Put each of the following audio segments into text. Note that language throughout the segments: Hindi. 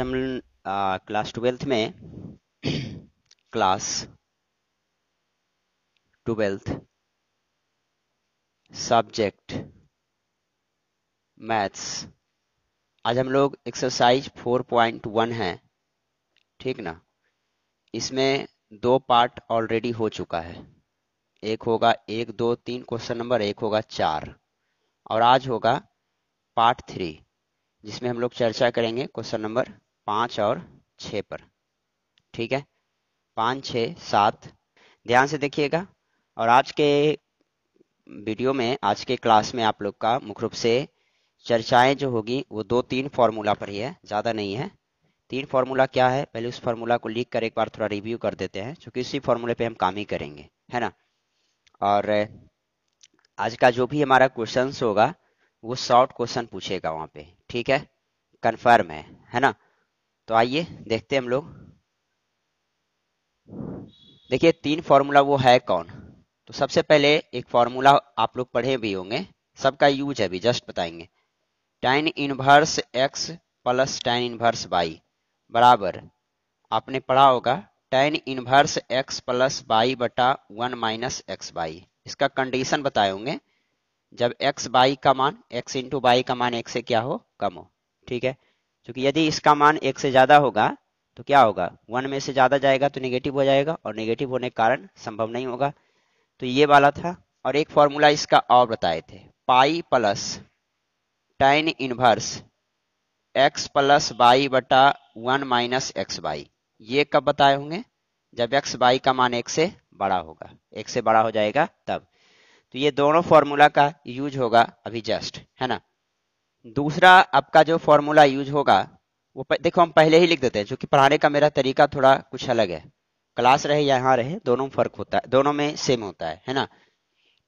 हम क्लास ट्वेल्थ में क्लास ट्वेल्थ सब्जेक्ट मैथ्स आज हम लोग एक्सरसाइज 4.1 है ठीक ना इसमें दो पार्ट ऑलरेडी हो चुका है एक होगा एक दो तीन क्वेश्चन नंबर एक होगा चार और आज होगा पार्ट थ्री जिसमें हम लोग चर्चा करेंगे क्वेश्चन नंबर पांच और छ पर ठीक है पांच छ सात ध्यान से देखिएगा और आज के वीडियो में आज के क्लास में आप लोग का मुख्य रूप से चर्चाएं जो होगी वो दो तीन फॉर्मूला पर ही है ज़्यादा नहीं है तीन फॉर्मूला क्या है पहले उस फॉर्मूला को लिख कर एक बार थोड़ा रिव्यू कर देते हैं क्योंकि इसी फॉर्मूले पे हम काम ही करेंगे है ना और आज का जो भी हमारा क्वेश्चन होगा वो शॉर्ट क्वेश्चन पूछेगा वहां पे ठीक है कन्फर्म है है ना तो आइए देखते हम लोग देखिए तीन फॉर्मूला वो है कौन तो सबसे पहले एक फॉर्मूला आप लोग पढ़े भी होंगे सबका यूज है अभी जस्ट बताएंगे tan inverse x plus tan inverse Y बराबर आपने पढ़ा होगा tan inverse x plus Y बटा वन माइनस एक्स वाई इसका कंडीशन बताए होंगे जब एक्स वाई का मान एक्स इंटू वाई का मान एक से क्या हो कम हो ठीक है क्योंकि यदि इसका मान एक से ज्यादा होगा तो क्या होगा वन में से ज्यादा जाएगा तो निगेटिव हो जाएगा और निगेटिव होने के कारण संभव नहीं होगा तो ये वाला था और एक फॉर्मूला इसका और बताए थे pi plus tan inverse x plus Y बटा वन माइनस एक्स वाई ये कब बताए होंगे जब एक्स वाई का मान एक से बड़ा होगा एक से बड़ा हो जाएगा तब तो ये दोनों फॉर्मूला का यूज होगा अभी जस्ट है ना दूसरा आपका जो फॉर्मूला यूज होगा वो प, देखो हम पहले ही लिख देते हैं जो कि पढ़ाने का मेरा तरीका थोड़ा कुछ अलग है क्लास रहे या यहाँ रहे दोनों में फर्क होता है दोनों में सेम होता है है ना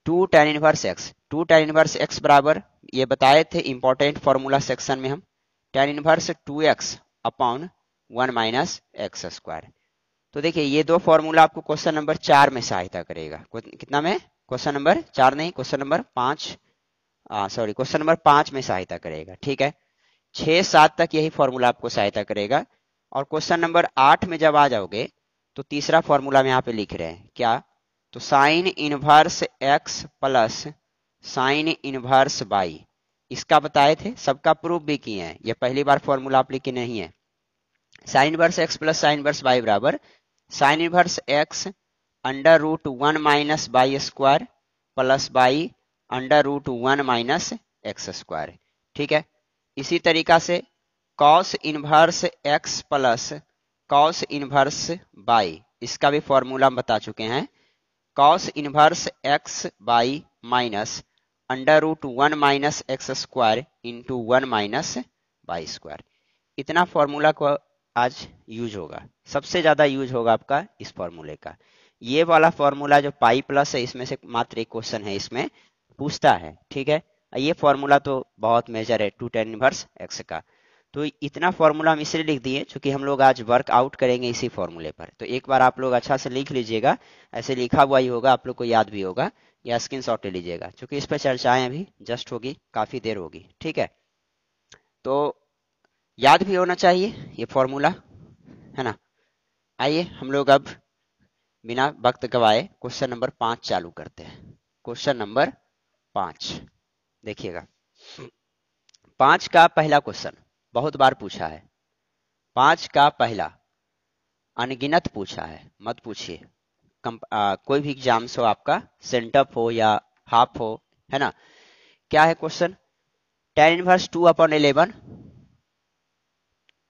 two tan inverse X two tan inverse x बराबर ये बताए थे इंपॉर्टेंट फॉर्मूला सेक्शन में हम tan inverse two x upon one minus x square तो देखिए ये दो फॉर्मूला आपको क्वेश्चन नंबर चार में सहायता करेगा कितना में क्वेश्चन नंबर चार नहीं क्वेश्चन नंबर पांच सॉरी क्वेश्चन नंबर पांच में सहायता करेगा ठीक है छह सात तक यही फॉर्मूला आपको सहायता करेगा और क्वेश्चन नंबर आठ में जब आ जाओगे तो तीसरा फॉर्मूला में यहाँ पे लिख रहे हैं क्या तो sine inverse x plus sine inverse Y इसका बताए थे सबका प्रूफ भी किए हैं यह पहली बार फॉर्मूला आप लिखे नहीं है sine inverse x plus sine inverse Y बराबर sine inverse X under root one minus Y square plus Y under root one minus x square ठीक है इसी तरीका से cos inverse x plus cos inverse Y इसका भी फॉर्मूला हम बता चुके हैं cos inverse X Y minus under root one minus x square into one minus Y square इतना फॉर्मूला को आज यूज होगा सबसे ज़्यादा यूज होगा आपका इस फॉर्मूले का ये वाला फॉर्मूला जो पाई प्लस है इसमें से मात्र एक क्वेश्चन है इसमें पूछता है ठीक है ये फॉर्मूला तो बहुत मेजर है टू टेन इनवर्स एक्स का तो इतना फॉर्मूला हम इसलिए लिख दिए क्योंकि हम लोग आज वर्कआउट करेंगे इसी फॉर्मूले पर तो एक बार आप लोग अच्छा से लिख लीजिएगा ऐसे लिखा हुआ ही होगा आप लोग को याद भी होगा या स्क्रीन शॉट ले लीजिएगा चूंकि इस पर चर्चाएं अभी जस्ट होगी काफी देर होगी ठीक है तो याद भी होना चाहिए ये फॉर्मूला है ना आइए हम लोग अब बिना वक्त गवाए क्वेश्चन नंबर पांच चालू करते हैं क्वेश्चन नंबर पांच देखिएगा पांच का पहला क्वेश्चन बहुत बार पूछा है पांच का पहला अनगिनत पूछा है मत पूछिए कोई भी एग्जाम हो आपका सेंटअप हो या हाफ हो है ना क्या है question tan inverse two upon eleven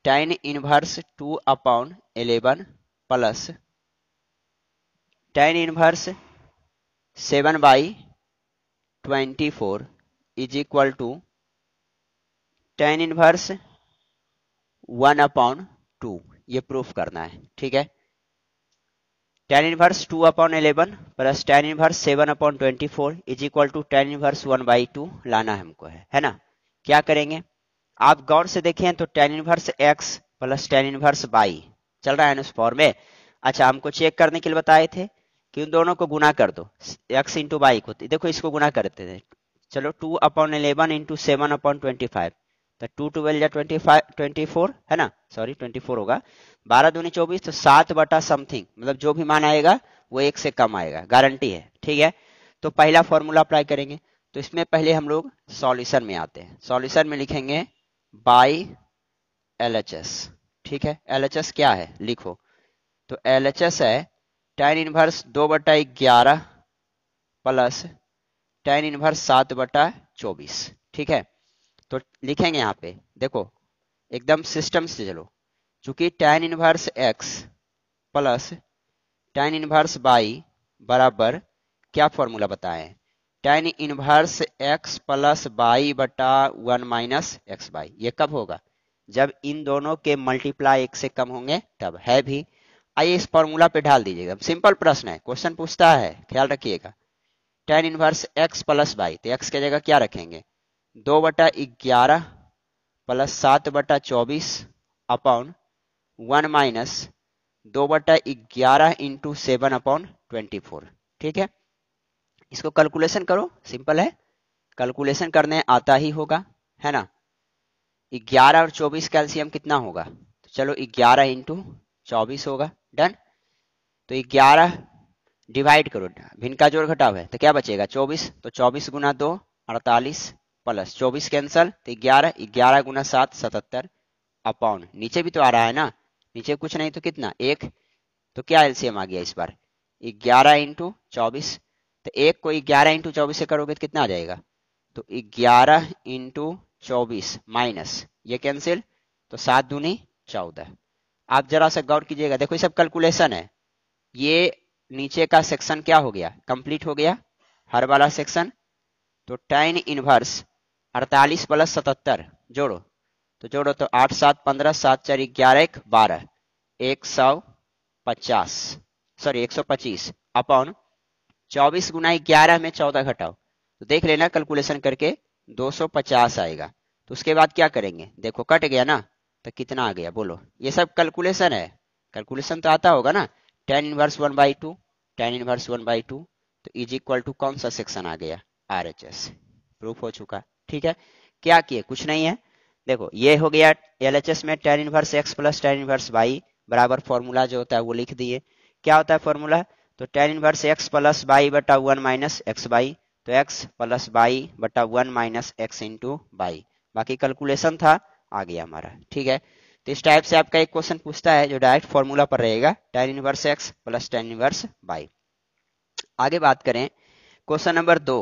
tan inverse two upon eleven plus tan inverse seven by twenty four is equal to tan inverse one upon two ये प्रूफ करना है ठीक है tan inverse two upon eleven plus tan inverse seven upon twenty four is equal to tan inverse one by two लाना हमको है है ना क्या करेंगे आप गौर से देखें तो tan inverse x plus tan inverse Y चल रहा है ना उस फॉर्म में अच्छा हमको चेक करने के लिए बताए थे कि उन दोनों को गुना कर दो एक्स इंटू वाई को देखो इसको गुना करते थे चलो two upon eleven into seven upon twenty five तो टू ट्वेल्व या ट्वेंटी फाइव ट्वेंटी फोर है ना सॉरी ट्वेंटी फोर होगा बारह दूनी चौबीस तो सात बटा समथिंग मतलब जो भी मान आएगा वो एक से कम आएगा गारंटी है ठीक है तो पहला फॉर्मूला अप्लाई करेंगे तो इसमें पहले हम लोग सॉल्यूशन में आते हैं सॉल्यूशन में लिखेंगे बाई एल ठीक है एल क्या है लिखो तो एल है टेन इनवर्स दो बटा ग्यारह प्लस टेन इनवर्स सात बटा चौबीस ठीक है तो लिखेंगे यहाँ पे देखो एकदम सिस्टम से चलो चूंकि tan inverse x plus tan inverse Y बराबर क्या फॉर्मूला बताएं tan inverse x plus by बटा वन माइनस एक्स बाई ये कब होगा जब इन दोनों के मल्टीप्लाई एक से कम होंगे तब है भी आइए इस फॉर्मूला पे ढाल दीजिएगा सिंपल प्रश्न है क्वेश्चन पूछता है ख्याल रखिएगा tan inverse x plus Y तो एक्स की जगह क्या रखेंगे दो बटा ग्यारह प्लस सात बटा चौबीस अपॉन वन माइनस दो बटा ग्यारह into seven upon twenty four ठीक है इसको कैलकुलेशन करो सिंपल है कैलकुलेशन करने आता ही होगा है ना ग्यारह और चौबीस कैल्शियम कितना होगा तो चलो ग्यारह इंटू चौबीस होगा डन तो ये ग्यारह डिवाइड करो भिन्न का जोड़ घटाव है तो क्या बचेगा चौबीस तो चौबीस गुना दो अड़तालीस प्लस चौबीस कैंसल तो ग्यारह ग्यारह गुना सात सतहत्तर अपॉन नीचे भी तो आ रहा है ना नीचे कुछ नहीं तो कितना एक तो क्या एलसीएम आ गया इस बार ग्यारह इंटू चौबीस तो एक को ग्यारह इंटू चौबीस से करोगे तो कितना आ जाएगा तो ग्यारह इंटू चौबीस माइनस ये कैंसिल तो सात दूनी चौदह आप जरा सा गौर कीजिएगा देखो ये सब कैलकुलेशन है ये नीचे का सेक्शन क्या हो गया कंप्लीट हो गया हर वाला सेक्शन तो टेन इनवर्स अड़तालीस प्लस सतहत्तर जोड़ो तो जोड़ो तो आठ सात पंद्रह सात चार ग्यारह एक बारह एक सौ पचास सॉरी एक सौ पच्चीस अपॉन चौबीस गुना ग्यारह में चौदह घटाओ तो देख लेना कैलकुलेशन करके 250 आएगा तो उसके बाद क्या करेंगे देखो कट गया ना तो कितना आ गया बोलो ये सब कैलकुलेशन है कैलकुलेशन तो आता होगा ना tan inverse one by two tan inverse one by two तो इज इक्वल टू कौन सा सेक्शन आ गया आर एच एस प्रूफ हो चुका ठीक है क्या किए कुछ नहीं है देखो ये हो गया एल एच एस में tan inverse x plus tan inverse Y बराबर फॉर्मूला जो होता है वो लिख दिए क्या होता है फॉर्मूला तो tan inverse x plus Y बटा वन माइनस एक्स वाई तो एक्स प्लस वाई बटा one minus X into Y बाकी कैलकुलेशन था आ गया हमारा ठीक है तो इस टाइप से आपका एक क्वेश्चन पूछता है जो डायरेक्ट फॉर्मूला पर रहेगा tan inverse x plus tan inverse Y आगे बात करें क्वेश्चन नंबर दो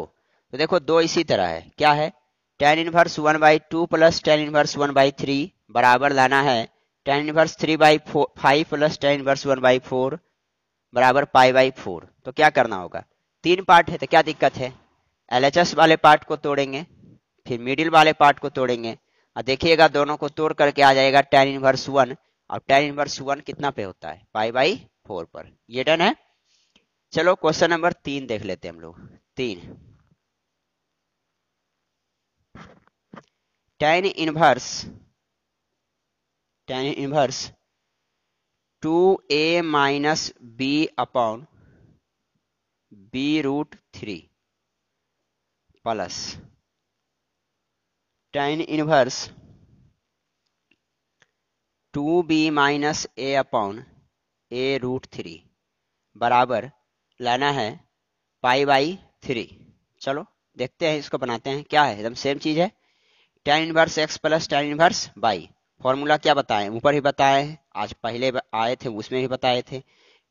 तो देखो दो इसी तरह है क्या है tan inverse one by two plus tan inverse one by three बराबर लाना है tan inverse three by four five plus tan inverse one by four बराबर पाई बाई फोर तो क्या करना होगा तीन पार्ट है तो क्या दिक्कत है एल वाले पार्ट को तोड़ेंगे फिर मिडिल वाले पार्ट को तोड़ेंगे देखिएगा दोनों को तोड़ करके आ जाएगा टेन इनवर्स वन और टेन इनवर्स वन कितना पे होता है पाई बाई फोर पर ये डन है चलो क्वेश्चन नंबर तीन देख लेते हैं हम लोग तीन tan inverse tan inverse two A minus B upon B root three plus tan inverse two B minus A upon A root three बराबर लाना है पाई बाई थ्री चलो देखते हैं इसको बनाते हैं क्या है एकदम सेम चीज है tan inverse x plus tan inverse Y formula क्या बताए ऊपर ही बताए आज पहले आए थे उसमें ही बताए थे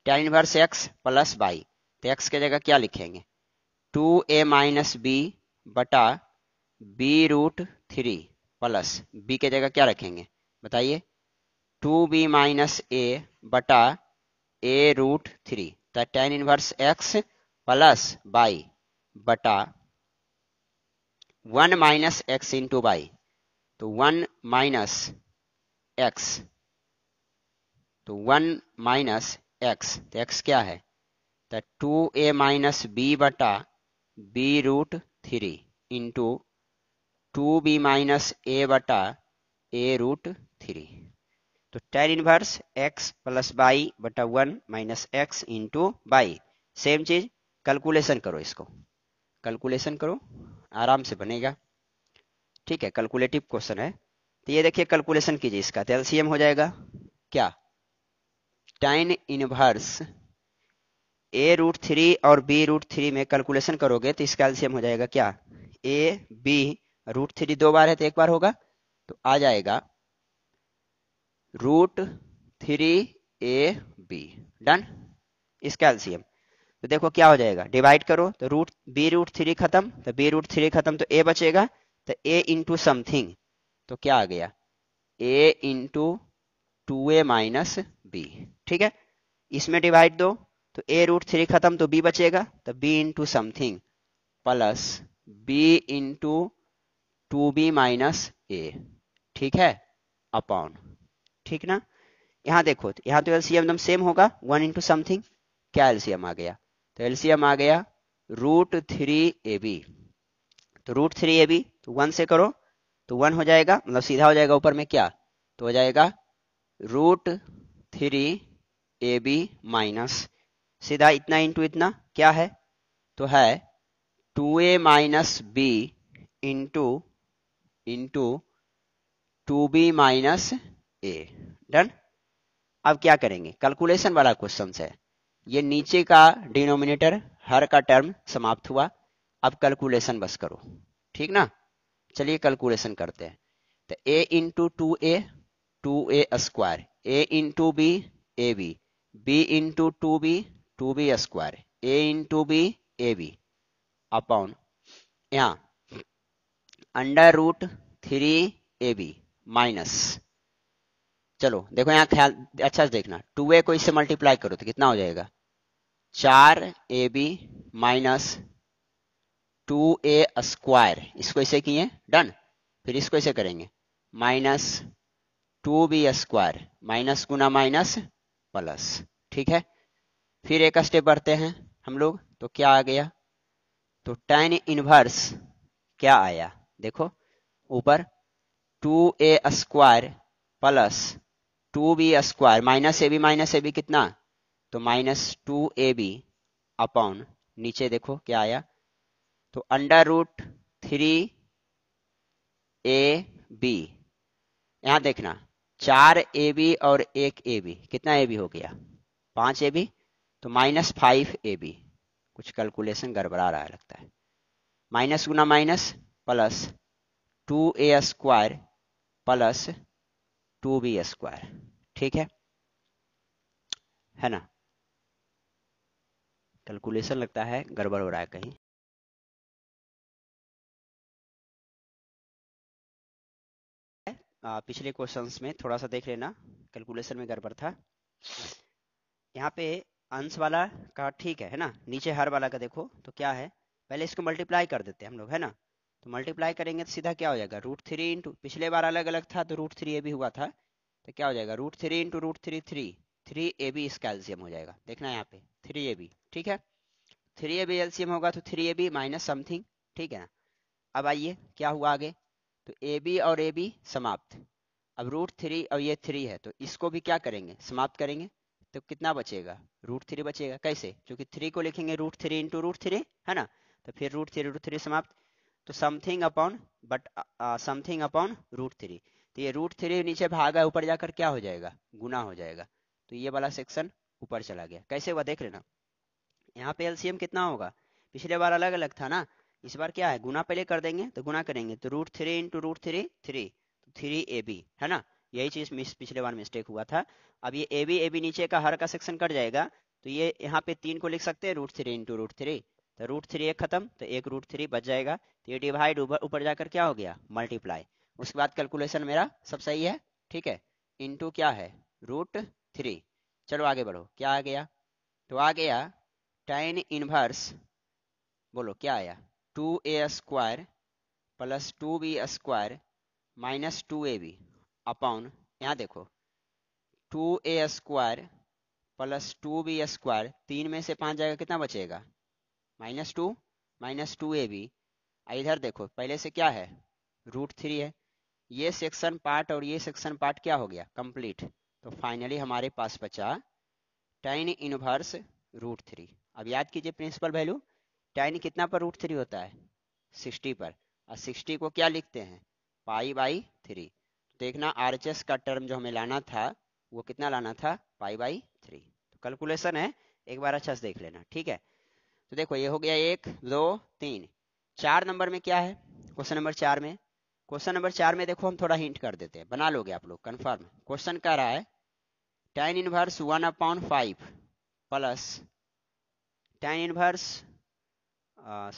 tan inverse x plus by तो एक्स की जगह क्या लिखेंगे टू ए माइनस बी बटा B root three plus B के जगह क्या रखेंगे बताइए टू बी माइनस ए बटा ए रूट थ्री तो tan inverse x plus by बटा one minus X into Y तो वन माइनस एक्स तो वन माइनस एक्स तो एक्स क्या है तो टू ए माइनस बी बटा B root three into two B minus A बटा ए रूट थ्री तो tan inverse x plus by बटा one minus X into Y same चीज कैलकुलेशन करो इसको कैलकुलेशन करो आराम से बनेगा ठीक है कैलकुलेटिव क्वेश्चन है तो ये देखिए कैलकुलेशन कीजिए इसका तो एलसीएम हो जाएगा क्या tan inverse A root three और बी रूट थ्री में कैलकुलेशन करोगे तो इसका एलसीएम हो जाएगा क्या ए बी रूट थ्री दो बार है तो एक बार होगा तो आ जाएगा root three A B done इसका एल्सियम तो देखो क्या हो जाएगा डिवाइड करो तो रूट बी रूट थ्री खत्म तो बी रूट थ्री खत्म तो ए बचेगा तो ए इंटू समथिंग तो क्या आ गया A into two A minus B ठीक है इसमें डिवाइड दो तो ए रूट थ्री खत्म तो बी बचेगा तो B into something plus B into two B minus A ठीक है अपॉन ठीक ना यहाँ देखो यहाँ तो एलसीएम एकदम सेम होगा वन इंटू समथिंग क्या एलसीएम आ गया तो एलसीएम आ गया रूट थ्री ए बी तो रूट थ्री ए बी तो वन से करो तो वन हो जाएगा मतलब सीधा हो जाएगा ऊपर में क्या तो हो जाएगा root three A B minus सीधा इतना इंटू इतना क्या है तो है two A minus B into into two B minus A done अब क्या करेंगे कैलकुलेशन वाला क्वेश्चन है ये नीचे का डिनोमिनेटर हर का टर्म समाप्त हुआ अब कैलकुलेशन बस करो ठीक ना चलिए कैलकुलेशन करते हैं तो A into two A two A square A into B A B B into two B two B square A into B A B upon यहां under root three A B minus चलो देखो यहाँ ख्याल अच्छा से देखना टू ए को इससे मल्टीप्लाई करो तो कितना हो जाएगा चार A B minus two A square इसको ऐसे किए डन फिर इसको ऐसे करेंगे minus two B square minus गुना माइनस प्लस ठीक है फिर एक स्टेप बढ़ते हैं हम लोग तो क्या आ गया तो टेन इनवर्स क्या आया देखो ऊपर two A square plus two B square minus A B minus A B कितना तो माइनस टू ए बी अपॉन नीचे देखो क्या आया तो under root three A B यहां देखना चार ए बी और एक ए बी कितना ए बी हो गया पांच ए बी तो माइनस फाइव ए बी कुछ कैलकुलेशन गड़बड़ा रहा लगता है माइनस गुना minus plus two A square plus two B square ठीक है है ना कैलकुलेशन लगता है गड़बड़ हो रहा है कहीं पिछले क्वेश्चंस में थोड़ा सा देख लेना कैलकुलेशन में गड़बड़ था यहाँ पे अंश वाला का ठीक है है ना नीचे हर वाला का देखो तो क्या है पहले इसको मल्टीप्लाई कर देते हैं हम लोग है ना तो मल्टीप्लाई करेंगे तो सीधा क्या हो जाएगा रूट थ्री इंटू पिछले बार अलग अलग था तो रूट थ्री ये भी हुआ था तो क्या हो जाएगा root three into root three three three A B इसका एल्सियम हो जाएगा देखना यहाँ पे थ्री ए बी ठीक है थ्री ए बी एल्सियम होगा तो three A B minus something ठीक है ना अब आइए क्या हुआ आगे तो ए बी और ए बी समाप्त अब रूट थ्री और ये थ्री है तो इसको भी क्या करेंगे समाप्त करेंगे तो कितना बचेगा रूट थ्री बचेगा कैसे क्योंकि थ्री को लिखेंगे root three into root three है ना तो फिर रूट थ्री रूट थ्री समाप्त तो something upon but something upon root three तो ये रूट थ्री नीचे भागा ऊपर जाकर क्या हो जाएगा गुना हो जाएगा तो ये वाला सेक्शन ऊपर चला गया कैसे हुआ देख लेना यहाँ पे एलसीएम कितना होगा पिछले बार अलग अलग था ना इस बार क्या है गुना पहले कर देंगे तो गुना करेंगे तो root three into root three three तो थ्री ए बी है ना यही चीज मिस पिछले बार मिस्टेक हुआ था अब ये ए बी ए बी नीचे का हर का सेक्शन कट जाएगा तो ये यहाँ पे तीन को लिख सकते हैं root three into root three तो रूट थ्री एक खत्म तो एक रूट थ्री बच जाएगा तो ये डिवाइड ऊपर जाकर क्या हो गया मल्टीप्लाई उसके बाद कैलकुलेशन मेरा सब सही है ठीक है इंटू क्या है रूट थ्री चलो आगे बढ़ो क्या आ गया तो आ गया टेन इनवर्स बोलो क्या आया two A square plus two B square minus two A B upon यहाँ देखो two A square plus two B square तीन में से पांच जाएगा कितना बचेगा माइनस टू माइनस टू ए बी इधर देखो पहले से क्या है रूट थ्री है ये सेक्शन पार्ट और ये सेक्शन पार्ट क्या हो गया कंप्लीट तो फाइनली हमारे पास बचा टेन इनवर्स रूट थ्री अब याद कीजिए प्रिंसिपल वैल्यू टेन कितना पर रूट थ्री होता है सिक्सटी पर और सिक्सटी को क्या लिखते हैं पाई बाई थ्री देखना आर का टर्म जो हमें लाना था वो कितना लाना था पाई बाई थ्री तो कैलकुलेशन है एक बार अच्छा से देख लेना ठीक है तो देखो ये हो गया एक दो तीन चार नंबर में क्या है क्वेश्चन नंबर चार में क्वेश्चन नंबर चार में देखो हम थोड़ा हिंट कर देते हैं बना लोगे आप लोग कंफर्म क्वेश्चन कह रहा है tan inverse one upon five plus tan inverse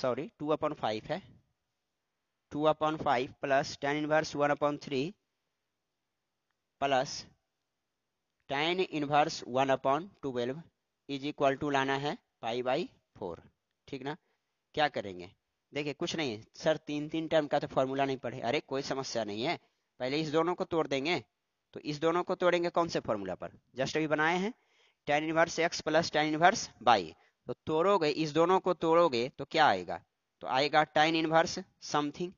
sorry two upon five है two upon five plus tan inverse one upon three plus tan inverse one upon twelve is equal to लाना है फाइव बाई फोर ठीक ना क्या करेंगे देखिए कुछ नहीं है सर तीन तीन टर्म का तो फॉर्मूला नहीं पढ़े अरे कोई समस्या नहीं है पहले इस दोनों को तोड़ देंगे तो इस दोनों को तोड़ेंगे कौन से फॉर्मूला पर जस्ट अभी बनाए हैं tan inverse x plus tan inverse Y तो तोड़ोगे इस दोनों को तोड़ोगे तो क्या आएगा तो आएगा टेन इनवर्स समथिंग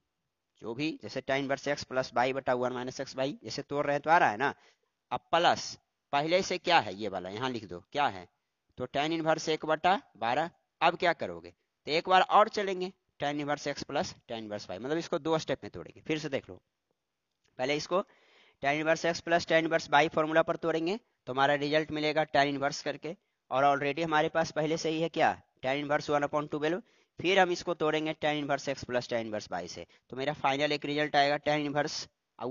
जो भी जैसे tan inverse x plus by बटा वन माइनस एक्स बाई जैसे तोड़ रहे हैं तो आ रहा है ना अब प्लस पहले से क्या है ये वाला यहाँ लिख दो क्या है तो टेन इनवर्स एक बटा बारह अब क्या करोगे तो एक बार और चलेंगे tan inverse x plus tan inverse Y मतलब इसको दो स्टेप में तोड़ेंगे फिर से देख लो पहले इसको tan inverse x plus tan inverse Y formula पर तोड़ेंगे तो हमारा रिजल्ट मिलेगा टेन इनवर्स करके और ऑलरेडी हमारे पास पहले से ही है क्या tan inverse one upon twelve फिर हम इसको तोड़ेंगे tan inverse x plus tan inverse Y से तो मेरा फाइनल एक रिजल्ट आएगा टेन इनवर्स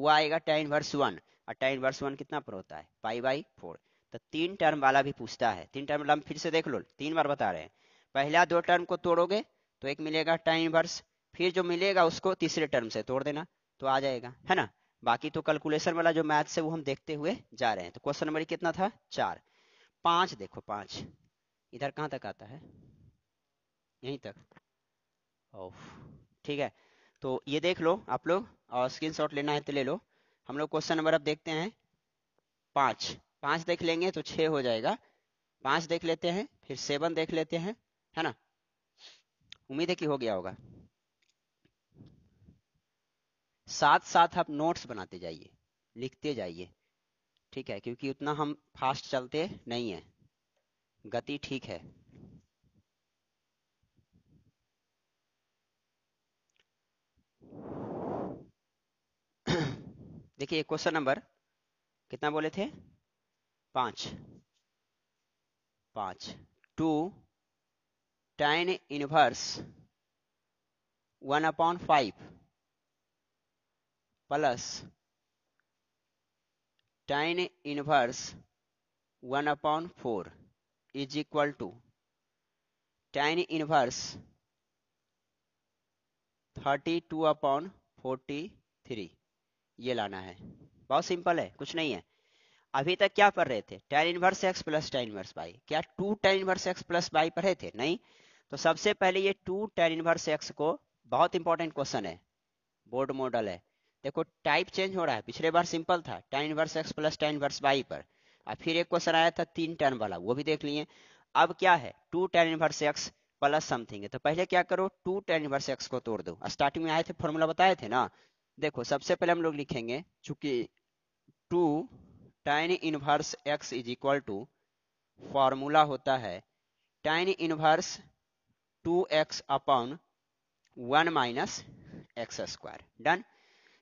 वो आएगा टेन इनवर्स वन और टेन इनवर्स वन कितना पर होता है पाई बाई फोर तो तीन टर्म वाला भी पूछता है तीन टर्म वाला फिर से देख लो तीन बार बता रहे हैं पहला दो टर्म को तोड़ोगे तो एक मिलेगा टाइम इनवर्स फिर जो मिलेगा उसको तीसरे टर्म से तोड़ देना तो आ जाएगा है ना बाकी तो कैलकुलेशन वाला जो मैथ्स है वो हम देखते हुए जा रहे हैं तो क्वेश्चन नंबर कितना था चार पांच देखो पांच इधर कहाँ तक आता है यहीं तक ओह ठीक है तो ये देख लो आप लोग और शॉट लेना है तो ले लो हम लोग क्वेश्चन नंबर अब देखते हैं पांच पांच देख लेंगे तो छ हो जाएगा पांच देख लेते हैं फिर सेवन देख लेते हैं है ना उम्मीद है कि हो गया होगा साथ साथ आप नोट्स बनाते जाइए लिखते जाइए ठीक है क्योंकि उतना हम फास्ट चलते नहीं है गति ठीक है देखिए क्वेश्चन नंबर कितना बोले थे पांच पांच two tan inverse one upon five plus tan inverse one upon four is equal to tan inverse thirty two upon forty three ये लाना है बहुत सिंपल है कुछ नहीं है अभी तक क्या पढ़ रहे थे tan inverse x plus tan inverse Y क्या two tan inverse x plus Y पढ़े थे नहीं तो सबसे पहले ये टू टेन इनवर्स एक्स को बहुत इंपॉर्टेंट क्वेश्चन है बोर्ड मॉडल है देखो टाइप चेंज हो रहा है पिछले बार सिंपल था tan inverse x plus tan inverse Y पर और फिर एक क्वेश्चन आया था तीन टर्न वाला वो भी देख लिए अब क्या है two tan inverse x plus something है तो पहले क्या करो टू टेन इनवर्स एक्स को तोड़ दो स्टार्टिंग में आए थे फॉर्मूला बताए थे ना देखो सबसे पहले हम लोग लिखेंगे चूंकि two tan inverse X is equal to formula होता है tan inverse two x upon one minus x square done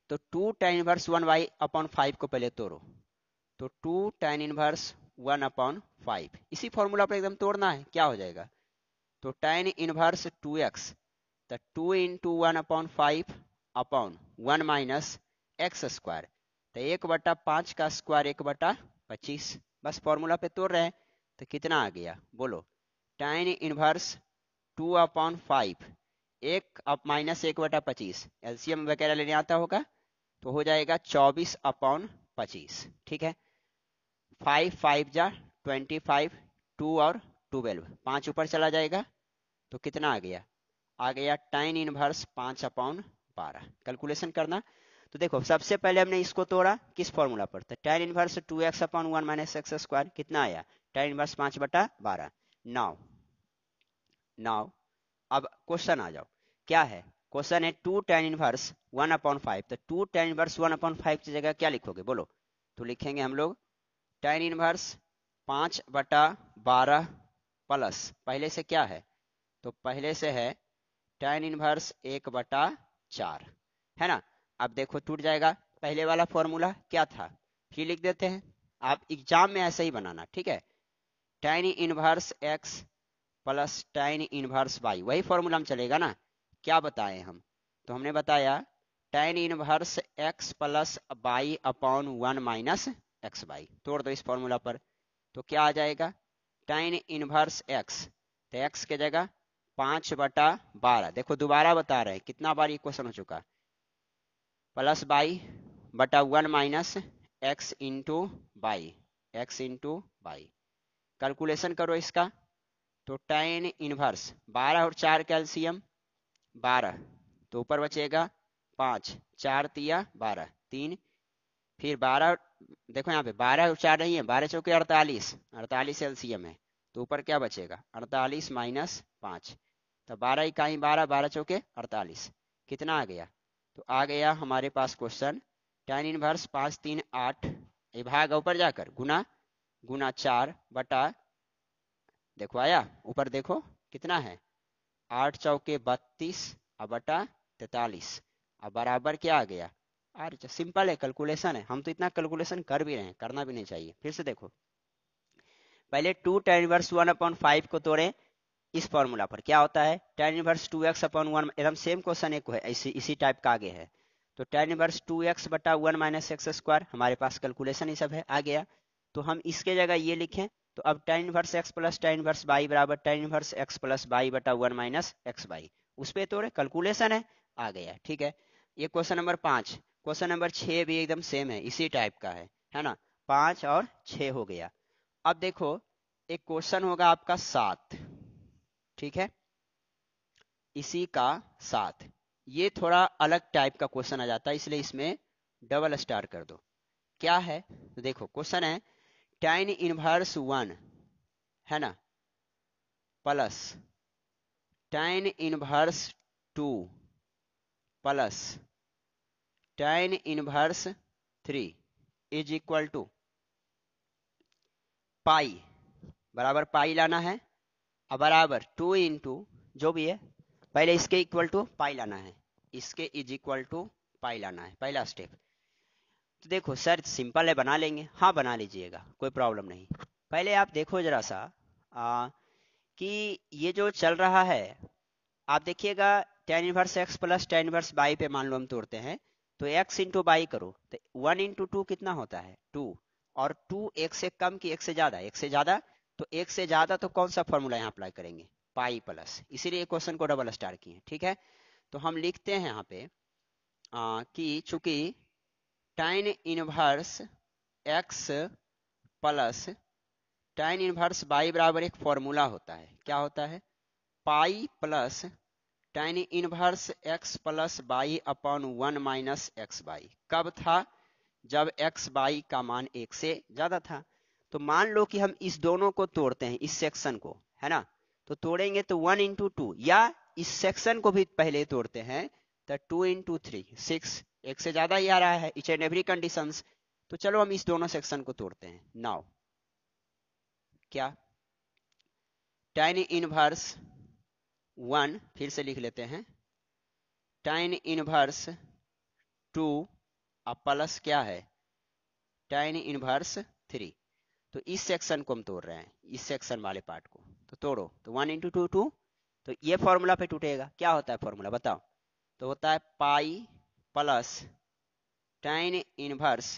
तो two tan inverse one Y upon five को पहले तोड़ो तो two tan inverse one upon five इसी फॉर्मूला पर एकदम तोड़ना है क्या हो जाएगा तो टेन इनवर्स टू एक्स तो two into one upon five upon one minus x square तो एक बटा पांच का स्क्वायर एक बटा पच्चीस बस फॉर्मूला पे तोड़ रहे हैं तो कितना आ गया बोलो tan inverse two upon five एक अब माइनस एक बटा पच्चीस एल्सियम वगैरह लेने आता होगा तो हो जाएगा चौबीस अपॉन पच्चीस ठीक है फाइव फाइव जा ट्वेंटी फाइव टू और ट्वेल्व पांच ऊपर चला जाएगा तो कितना आ गया आ गया टाइन इनवर्स पांच अपॉन बारह कैलकुलेशन करना तो देखो सबसे पहले हमने इसको तोड़ा किस फॉर्मूला पर तो tan inverse two x upon one minus x square कितना आया टेन इनवर्स पांच बटा बारह नौ नाउ अब क्वेश्चन आ जाओ क्या है क्वेश्चन है two tan inverse one upon five तो two tan inverse one upon five की जगह क्या लिखोगे बोलो तो लिखेंगे हम लोग टेन इनवर्स पांच बटा बारह प्लस पहले से क्या है तो पहले से है टेन इनवर्स एक बटा चार है ना अब देखो टूट जाएगा पहले वाला फॉर्मूला क्या था फिर लिख देते हैं आप एग्जाम में ऐसे ही बनाना ठीक है tan inverse x plus tan inverse Y वही फॉर्मूला में चलेगा ना क्या बताए हम तो हमने बताया tan inverse x plus Y upon one minus X Y तोड़ दो इस फॉर्मूला पर तो क्या आ जाएगा टेन इनवर्स एक्स तो एक्स के जगह पांच बटा बारह देखो दोबारा बता रहे हैं कितना बार ये क्वेश्चन हो चुका प्लस बाई बटा one minus X into Y X into Y calculation करो इसका तो टेन इनवर्स बारह और चार कैल्सियम बारह तो ऊपर बचेगा पांच चार तिया बारह तीन फिर बारह देखो यहाँ पे बारह और चार नहीं है बारह चौके अड़तालीस अड़तालीस एल्सियम है तो ऊपर क्या बचेगा अड़तालीस माइनस पांच तो बारह इकाई बारह बारह चौके अड़तालीस कितना आ गया तो आ गया हमारे पास क्वेश्चन टेन इनवर्स पाँच तीन आठ ये भाग ऊपर जाकर गुना गुना चार बटा देखो आया ऊपर देखो कितना है आठ चौके बत्तीस अबटा तैतालीस अब बराबर क्या आ गया आर सिंपल है कैलकुलेशन है हम तो इतना कैलकुलेशन कर भी रहे हैं करना भी नहीं चाहिए फिर से देखो पहले two tan verse one upon five को तोड़े इस फॉर्मूला पर क्या होता है tan inverse two x upon one एकदम सेम क्वेश्चन एक है इसी इसी टाइप का आगे है तो टेन इनवर्स टू एक्स बटा वन माइनस एक्स स्क्वायर हमारे पास कैलकुलेशन ही सब है आ गया तो हम इसके जगह ये लिखें तो अब tan inverse x plus tan inverse Y बराबर tan inverse x plus Y बटा वन माइनस एक्स वाई उस पर तो कैलकुलेशन है आ गया ठीक है ये क्वेश्चन नंबर पांच क्वेश्चन नंबर छह भी एकदम सेम है इसी टाइप का है है ना पांच और छः हो गया अब देखो एक क्वेश्चन होगा आपका सात ठीक है इसी का सात ये थोड़ा अलग टाइप का क्वेश्चन आ जाता है इसलिए इसमें डबल स्टार कर दो क्या है तो देखो क्वेश्चन है टेन इनवर्स वन है ना plus tan inverse two plus tan inverse three is equal to pi बराबर पाई लाना है और बराबर टू इंटू जो भी है पहले इसके इक्वल टू पाई लाना है इसके इज इक्वल टू पाई लाना है पहला स्टेप तो देखो सर सिंपल है बना लेंगे हाँ बना लीजिएगा कोई प्रॉब्लम नहीं पहले आप देखो जरा सा आ, कि ये जो चल रहा है आप देखिएगा tan inverse x plus tan inverse Y पे मान लो हम तोड़ते हैं तो एक्स इंटू बाई करो तो वन इंटू टू कितना होता है टू और टू एक से कम की एक से ज्यादा एक से ज्यादा तो एक से ज्यादा तो कौन सा फॉर्मूला यहाँ अप्लाई करेंगे पाई प्लस इसीलिए क्वेश्चन को डबल स्टार किए ठीक है तो हम लिखते हैं यहाँ पे आ, कि चूंकि tan inverse x plus tan inverse Y बराबर एक फॉर्मूला होता है क्या होता है pi plus tan inverse x plus Y upon one minus x Y कब था जब एक्स बाई का मान एक से ज्यादा था तो मान लो कि हम इस दोनों को तोड़ते हैं इस सेक्शन को है ना तो तोड़ेंगे तो वन इंटू टू या इस सेक्शन को भी पहले तोड़ते हैं तो टू इंटू थ्री सिक्स एक से ज्यादा ही आ रहा है इच एंड एवरी कंडीशन तो चलो हम इस दोनों सेक्शन को तोड़ते हैं नाउ क्या टाइन इनवर्स वन फिर से लिख लेते हैं टाइन इनवर्स टू और प्लस क्या है टाइन इनवर्स थ्री तो इस सेक्शन को हम तोड़ रहे हैं इस सेक्शन वाले पार्ट को तो तोड़ो तो वन इंटू टू टू तो ये फॉर्मूला पे टूटेगा क्या होता है फॉर्मूला बताओ तो होता है pi plus tan inverse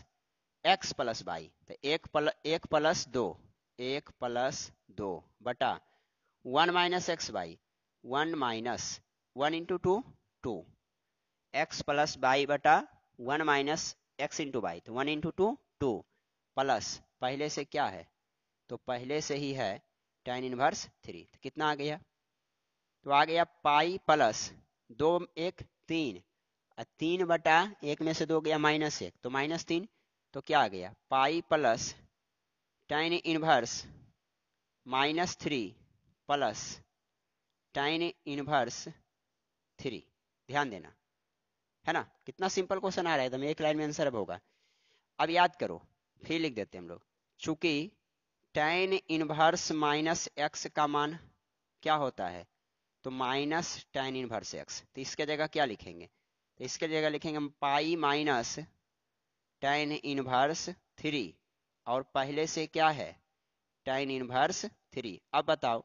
x plus Y तो एक पल एक प्लस दो एक प्लस दो बटा one minus X Y one minus one into two two X plus Y बटा one minus X into Y तो one into two two plus पहले से क्या है तो पहले से ही है टेन इनवर्स थ्री तो कितना आ गया तो आ गया पाई प्लस दो एक तीन तीन बटा एक में से दो गया माइनस एक तो माइनस तीन तो क्या आ गया pi plus tan inverse minus three plus tan inverse three ध्यान देना है ना कितना सिंपल क्वेश्चन आ रहा है एकदम एक लाइन में आंसर अब होगा अब याद करो फिर लिख देते हम लोग चूंकि टाइन इनवर्स माइनस एक्स का मान क्या होता है तो माइनस टाइन इनवर्स एक्स तो इसके जगह क्या लिखेंगे इसके जगह लिखेंगे हम pi minus tan inverse three और पहले से क्या है टेन इनवर्स थ्री अब बताओ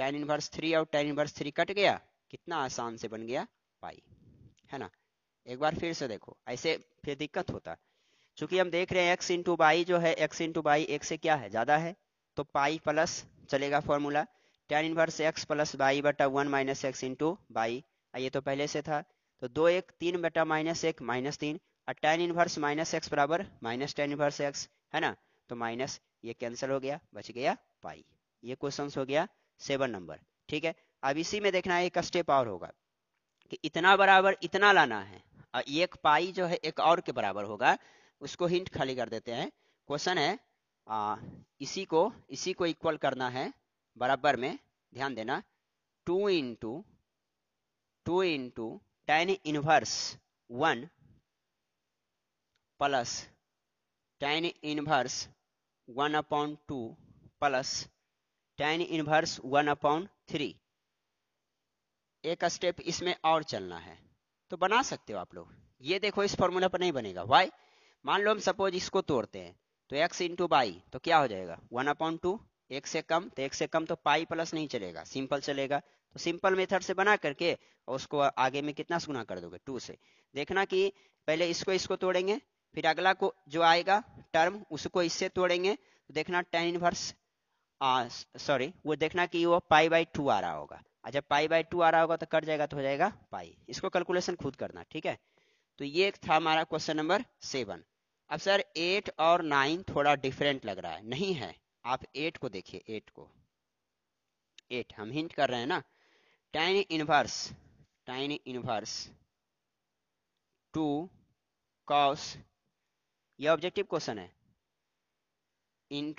टेन इनवर्स थ्री और टेन इनवर्स थ्री कट गया कितना आसान से बन गया पाई है ना एक बार फिर से देखो ऐसे फिर दिक्कत होता चूंकि हम देख रहे हैं एक्स इंटू बाई जो है एक्स इंटू बाई एक से क्या है ज्यादा है तो पाई प्लस चलेगा formula tan inverse x plus by बटा one minus X into Y ये तो पहले से था तो दो एक तीन बटा माइनस एक माइनस तीन और टेन इनवर्स माइनस एक्स बराबर माइनस टेन इनवर्स एक्स है ना तो माइनस ये कैंसिल हो गया बच गया पाई ये क्वेश्चन हो गया सेवन नंबर ठीक है अब इसी में देखना है एक स्टेप और होगा कि इतना बराबर इतना लाना है और एक पाई जो है एक और के बराबर होगा उसको हिंट खाली कर देते हैं क्वेश्चन है आ, इसी को इसी को इक्वल करना है बराबर में ध्यान देना two into two into tan inverse one plus tan inverse one upon two plus tan inverse one upon three एक स्टेप इसमें और चलना है तो बना सकते हो आप लोग ये देखो इस फॉर्मूला पर नहीं बनेगा वाई मान लो हम सपोज इसको तोड़ते हैं तो एक्स इंटू बाई तो क्या हो जाएगा वन अपॉन टू एक से कम तो एक से कम तो पाई प्लस नहीं चलेगा सिंपल चलेगा तो सिंपल मेथड से बना करके उसको आगे में कितना गुना कर दोगे टू से देखना कि पहले इसको इसको तोड़ेंगे फिर अगला को जो आएगा टर्म उसको इससे तोड़ेंगे तो देखना टेन इनवर्स सॉरी वो देखना कि वो पाई बाई टू आ रहा होगा जब पाई बाई टू आ रहा होगा तो कट जाएगा तो हो जाएगा पाई इसको कैलकुलेशन खुद करना ठीक है तो ये था हमारा क्वेश्चन नंबर सेवन अब सर एट और नाइन थोड़ा डिफरेंट लग रहा है नहीं है आप एट को देखिए एट को एट हम हिंट कर रहे हैं ना tan inverse tan inverse two cos ये ऑब्जेक्टिव क्वेश्चन है इन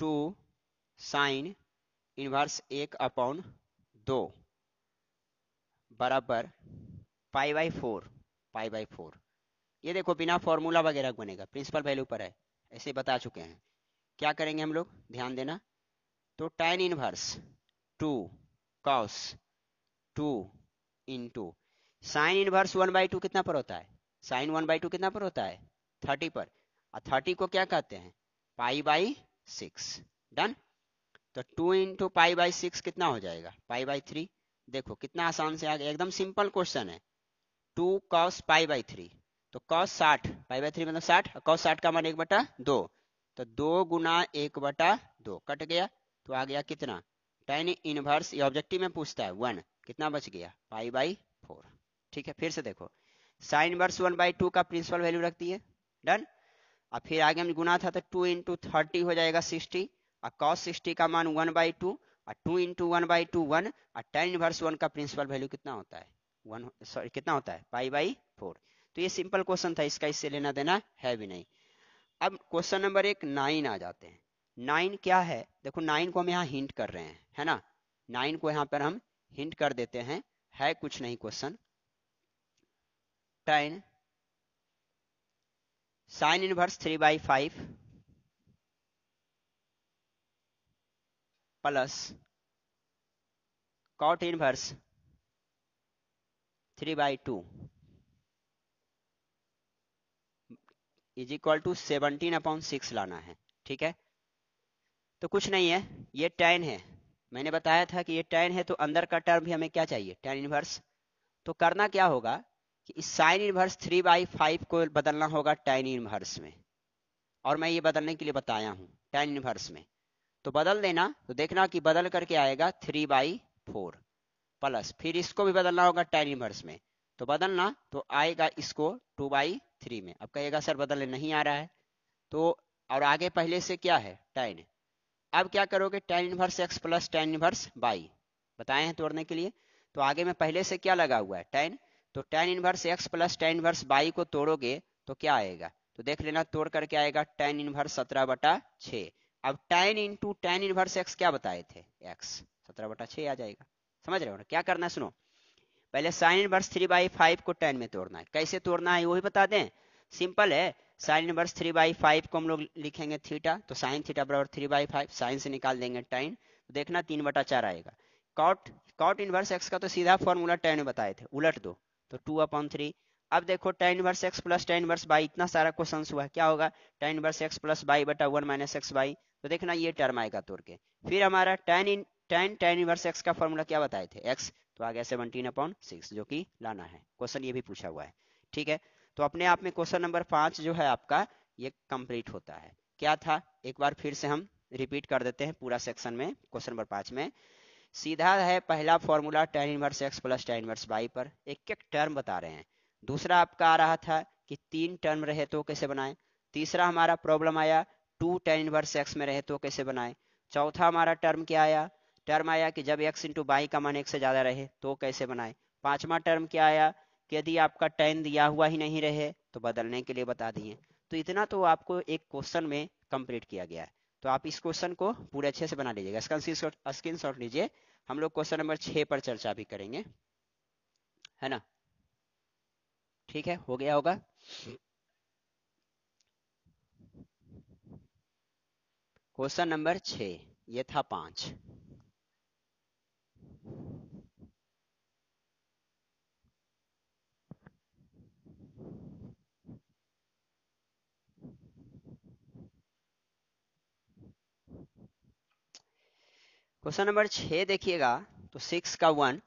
टू साइन इनवर्स एक अपॉन दो बराबर pi by four pi by four ये देखो बिना फॉर्मूला वगैरह बनेगा प्रिंसिपल वैल्यू पर है ऐसे बता चुके हैं क्या करेंगे हम लोग ध्यान देना तो tan inverse two cos two into sine inverse one by two कितना पर होता है साइन वन बाई टू कितना पर होता है थर्टी पर और थर्टी को क्या कहते हैं पाई बाई सिक्स डन तो two into pi by six कितना हो जाएगा पाई बाई थ्री देखो कितना आसान से आ गया एकदम सिंपल क्वेश्चन है two cos pi by three तो कॉस साठ पाई बाई थ्री मतलब साठ कॉस साठ का मान एक बटा दो तो दो गुना एक बटा दो कट गया तो आ गया कितना टेन इनवर्स ये ऑब्जेक्टिव में पूछता है वन कितना बच गया पाई बाई फोर ठीक है फिर से देखो sine verse one by two का प्रिंसिपल वैल्यू रखती है डन अब फिर आगे हम गुना था तो टू इंटू थर्टी हो जाएगा सिक्सटी और कॉस सिक्सटी का मान वन बाई टू और two into one by two one और टेन इनवर्स वन का प्रिंसिपल वैल्यू कितना होता है वन सॉरी कितना होता है पाई बाई फोर तो ये सिंपल क्वेश्चन था इसका इससे लेना देना है भी नहीं अब क्वेश्चन नंबर एक नाइन आ जाते हैं नाइन क्या है देखो नाइन को हम यहाँ हिंट कर रहे हैं है ना नाइन को यहाँ पर हम हिंट कर देते हैं है कुछ नहीं question ten sine inverse three by five plus cot inverse three by two is equal to seventeen upon six लाना है ठीक है तो कुछ नहीं है ये टेन है मैंने बताया था कि ये टेन है तो अंदर का टर्म भी हमें क्या चाहिए टेन इनवर्स तो करना क्या होगा कि इस sine inverse three by five को बदलना होगा टेन इनवर्स में और मैं ये बदलने के लिए बताया हूँ टेन इनवर्स में तो बदल देना तो देखना कि बदल करके आएगा थ्री बाई फोर प्लस फिर इसको भी बदलना होगा टेन इनवर्स में तो बदलना तो आएगा इसको टू बाई थ्री में अब कहेगा सर बदलने नहीं आ रहा है तो और आगे पहले से क्या है टेन अब क्या करोगे tan inverse x plus tan inverse y बताए हैं तोड़ने के लिए तो आगे में पहले से क्या लगा हुआ है टेन तो tan inverse x plus tan inverse y को तोड़ोगे तो क्या आएगा तो देख लेना तोड़ करके आएगा टेन इनवर्स सत्रह बटा छ अब tan into tan inverse x क्या बताए थे एक्स सत्रह बटा छ आ जाएगा समझ रहे हो ना क्या करना है सुनो पहले sine inverse three by five को टेन में तोड़ना है कैसे तोड़ना है वो भी बता दें सिंपल है sine inverse three by five को हम लोग लिखेंगे थीटा तो साइन थीटा बराबर थ्री बाई फाइव साइन से निकाल देंगे टेन तो देखना तीन बटा चार आएगा कॉट कॉट इनवर्स एक्स का तो सीधा फॉर्मूला टेन बताए थे उलट दो तो टू अपॉन थ्री अब देखो tan inverse x plus tan inverse y इतना सारा क्वेश्चन हुआ क्या होगा tan inverse x plus by बटा वन माइनस एक्स बाई तो देखना ये टर्म आएगा तोड़ के फिर हमारा tan in tan tan inverse x का फॉर्मूला क्या बताए थे एक्स तो आ गया सेवनटीन अपॉन सिक्स जो कि लाना है क्वेश्चन ये भी पूछा हुआ है ठीक है तो अपने आप में क्वेश्चन नंबर पांच जो है आपका ये कंप्लीट होता है क्या था एक बार फिर से हम रिपीट कर देते हैं पूरा सेक्शन में क्वेश्चन नंबर पांच में सीधा है पहला formula tan inverse x plus tan inverse Y पर एक एक टर्म बता रहे हैं दूसरा आपका आ रहा था कि तीन टर्म रहे तो कैसे बनाए तीसरा हमारा प्रॉब्लम आया टू टेन इनवर्स एक्स में रहे तो कैसे बनाए चौथा हमारा टर्म क्या आया टर्म आया कि जब एक्स इंटू बाई का मान एक से ज्यादा रहे तो कैसे बनाए पांचवा टर्म क्या आया कि यदि आपका टेन दिया हुआ ही नहीं रहे तो बदलने के लिए बता दिए तो इतना तो आपको एक क्वेश्चन में कंप्लीट किया गया है तो आप इस क्वेश्चन को पूरे अच्छे से बना लीजिएगा इसका स्क्रीन शॉट लीजिए हम लोग क्वेश्चन नंबर छह पर चर्चा भी करेंगे है ना ठीक है हो गया होगा क्वेश्चन नंबर छ ये था पांच क्वेश्चन नंबर छह देखिएगा तो सिक्स का one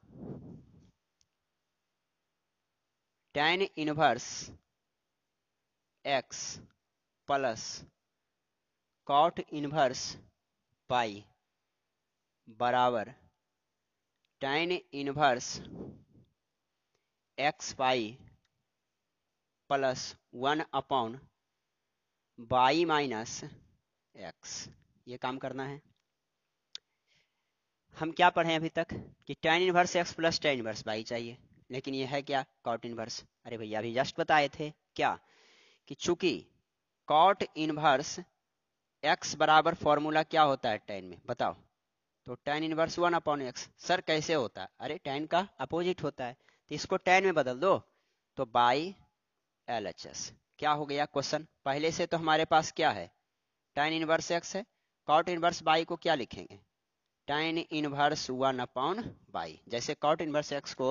tan inverse x plus cot inverse y बराबर tan inverse x y plus one upon y minus x ये काम करना है हम क्या पढ़े अभी तक कि tan inverse x plus tan inverse y चाहिए लेकिन ये है क्या कॉट इनवर्स अरे भैया अभी जस्ट बताए थे क्या कि चूंकि कॉट इनवर्स एक्स बराबर फॉर्मूला क्या होता है टेन में बताओ तो tan inverse one upon x sir कैसे होता है अरे टेन का अपोजिट होता है तो इसको टेन में बदल दो तो बाई एल एच एस क्या हो गया क्वेश्चन पहले से तो हमारे पास क्या है टेन इनवर्स एक्स है कॉट इनवर्स बाई को क्या लिखेंगे tan inverse one upon y जैसे कॉट इनवर्स एक्स को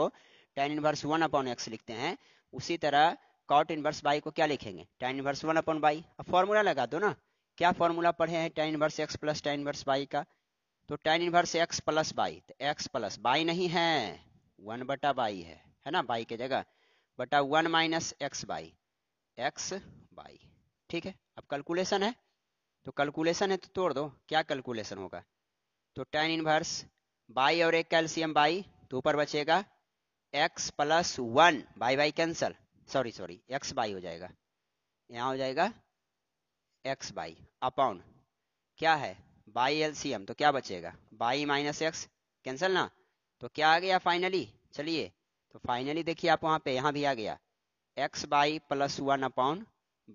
tan inverse one upon x लिखते हैं उसी तरह कॉट इनवर्स बाई को क्या लिखेंगे tan inverse one upon y अब फॉर्मूला लगा दो ना क्या फॉर्मूला पढ़े हैं tan inverse x plus tan inverse y का तो tan inverse x plus by तो एक्स प्लस बाई नहीं है वन बटा बाई है है ना बाई के जगह बटा one minus x y x y ठीक है अब कैलकुलेशन है तो कैलकुलेशन है तो तोड़ दो क्या कैलकुलेशन होगा तो टेन इनवर्स बाई और एक कैल्सियम बाई तो ऊपर बचेगा x plus one y y cancel sorry sorry x y हो जाएगा यहाँ हो जाएगा एक्स बाई अपॉन क्या है बाई एलसीएम तो क्या बचेगा बाई माइनस एक्स कैंसल ना तो क्या आ गया फाइनली चलिए तो फाइनली देखिए आप वहाँ पे यहाँ भी आ गया x y plus one upon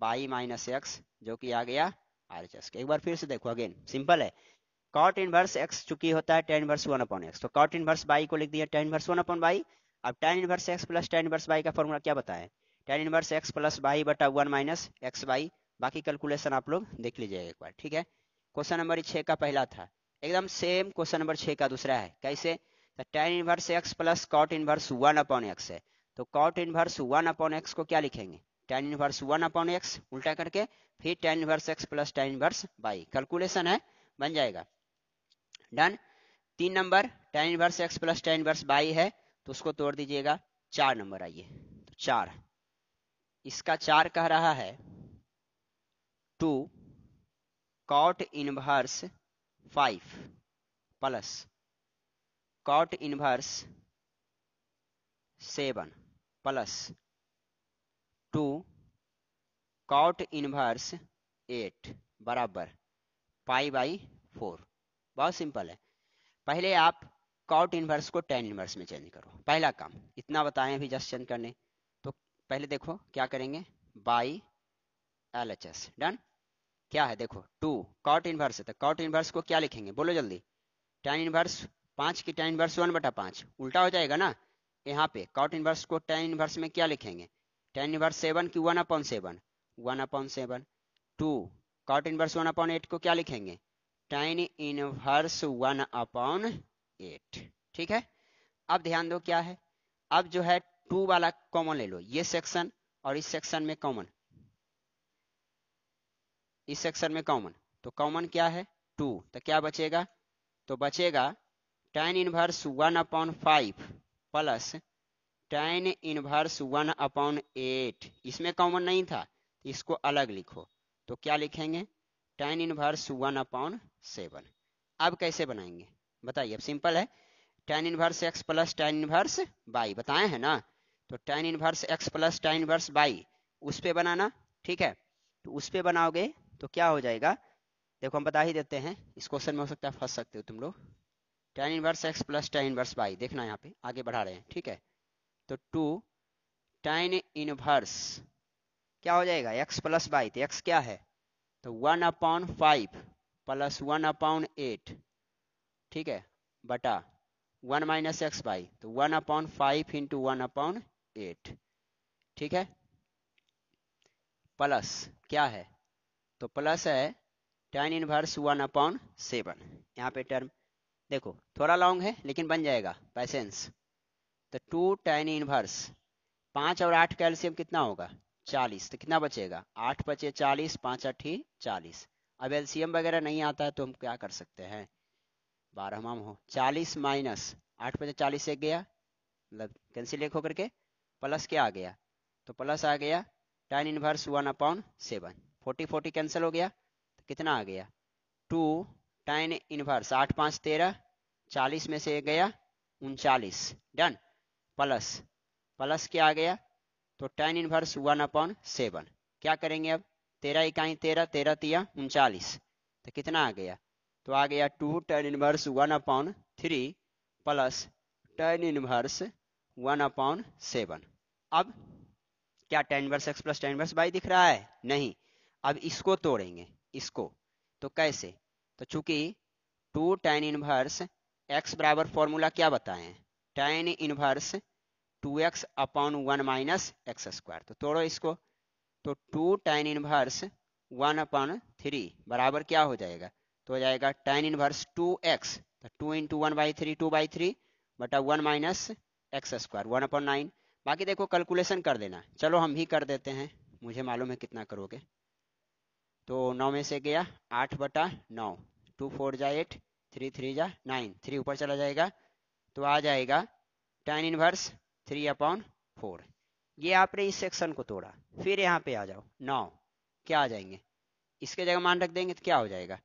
y minus x जो कि आ गया आर एच एस एक बार फिर से देखो अगेन सिंपल है कॉट इनवर्स एक्स चूंकि होता है tan verse one upon x तो कॉट इनवर्स बाई को लिख दिया tan verse one upon y अब tan inverse x plus tan inverse y का फॉर्मूला क्या बताए tan inverse x plus by बटा वन माइनस एक्स बाई बाकी कैलकुलेशन आप लोग देख लीजिएगा एक बार ठीक है क्वेश्चन नंबर छह का पहला था एकदम सेम क्वेश्चन नंबर छह का दूसरा है कैसे तो tan inverse x plus cot inverse one upon x है तो cot inverse one upon x को क्या लिखेंगे tan inverse one upon x उल्टा करके फिर tan inverse x plus tan inverse y calculation है बन जाएगा डन तीन number tan inverse x plus tan inverse y है तो उसको तोड़ दीजिएगा चार नंबर आइए तो चार इसका चार कह रहा है two cot inverse five plus cot inverse seven plus two cot inverse eight बराबर पाई बाई फोर बहुत सिंपल है पहले आप कॉट इनवर्स को टेन इनवर्स में चेंज करो पहला काम इतना बताएं अभी जस्ट चेंज करने तो पहले देखो क्या करेंगे by L H S done क्या है देखो टू कॉट इनवर्स है तो कॉट इनवर्स को क्या लिखेंगे बोलो जल्दी टेन इनवर्स पांच की टेन इनवर्स वन बटा पांच उल्टा हो जाएगा ना यहाँ पे कॉट इनवर्स को टेन इनवर्स में क्या लिखेंगे टेन इनवर्स सेवन की one upon seven one upon seven two cot inverse one upon eight को क्या लिखेंगे tan inverse one upon eight ठीक है अब ध्यान दो क्या है अब जो है टू वाला कॉमन ले लो ये सेक्शन और इस सेक्शन में कॉमन इस सेक्शन में कॉमन तो कॉमन क्या है टू तो क्या बचेगा तो बचेगा tan inverse one upon five plus tan inverse one upon eight इसमें कॉमन नहीं था इसको अलग लिखो तो क्या लिखेंगे tan inverse one upon seven अब कैसे बनाएंगे बताइए अब सिंपल है tan inverse x plus tan inverse y बताए है ना तो tan inverse x plus tan inverse y उस पे बनाना ठीक है तो उस पे बनाओगे तो क्या हो जाएगा देखो हम बता ही देते हैं इस क्वेश्चन में हो सकता है फंस सकते हो तुम लोग tan inverse x plus tan inverse y देखना यहाँ पे आगे बढ़ा रहे हैं ठीक है तो टू टेन इनवर्स क्या हो जाएगा एक्स प्लस बाई तो एक्स क्या है तो one upon five plus one upon eight ठीक है बटा वन माइनस एक्स बाई तो one upon five into one upon eight ठीक है प्लस क्या है तो प्लस है tan inverse one upon seven यहाँ पे टर्म देखो थोड़ा लॉन्ग है लेकिन बन जाएगा पैसेंस तो टू टेन इनवर्स पांच और आठ कैल्शियम कितना होगा चालीस तो कितना बचेगा आठ बचे चालीस पांच अठी चालीस अब एलसीएम वगैरह नहीं आता है तो हम क्या कर सकते हैं माम हो चालीस माइनस आठ बजे चालीस एक गया मतलब कैंसिल एक होकर के प्लस क्या आ गया तो प्लस आ गया tan inverse one upon seven forty forty cancel हो गया तो कितना आ गया टू टेन इनवर्स आठ पांच तेरह चालीस में से एक गया उनचालीस डन प्लस प्लस क्या आ गया तो tan inverse one upon seven क्या करेंगे अब तेरह इकाई तेरह तेरह तिया उनचालीस तो कितना आ गया तो आ गया two tan inverse one upon three plus tan inverse one upon seven अब क्या tan inverse x plus tan inverse y दिख रहा है नहीं अब इसको तोड़ेंगे इसको तो कैसे तो चूंकि टू टेन इनवर्स एक्स बराबर फॉर्मूला क्या बताए tan inverse two x upon one minus x square तो तोड़ो इसको तो to tan inverse one upon three बराबर क्या हो जाएगा तो हो जाएगा टाइन इनवर्स टू एक्स तो two into one by three two by three बटा one minus x square one upon nine बाकी देखो कैलकुलेशन कर देना चलो हम भी कर देते हैं मुझे मालूम है कितना करोगे तो नौ में से गया आठ बटा नौ टू फोर जा एट थ्री थ्री जा नाइन थ्री ऊपर चला जाएगा तो आ जाएगा tan inverse three upon four ये आपने इस सेक्शन को तोड़ा फिर यहाँ पे आ जाओ नौ क्या आ जाएंगे इसके जगह मान रख देंगे तो क्या हो जाएगा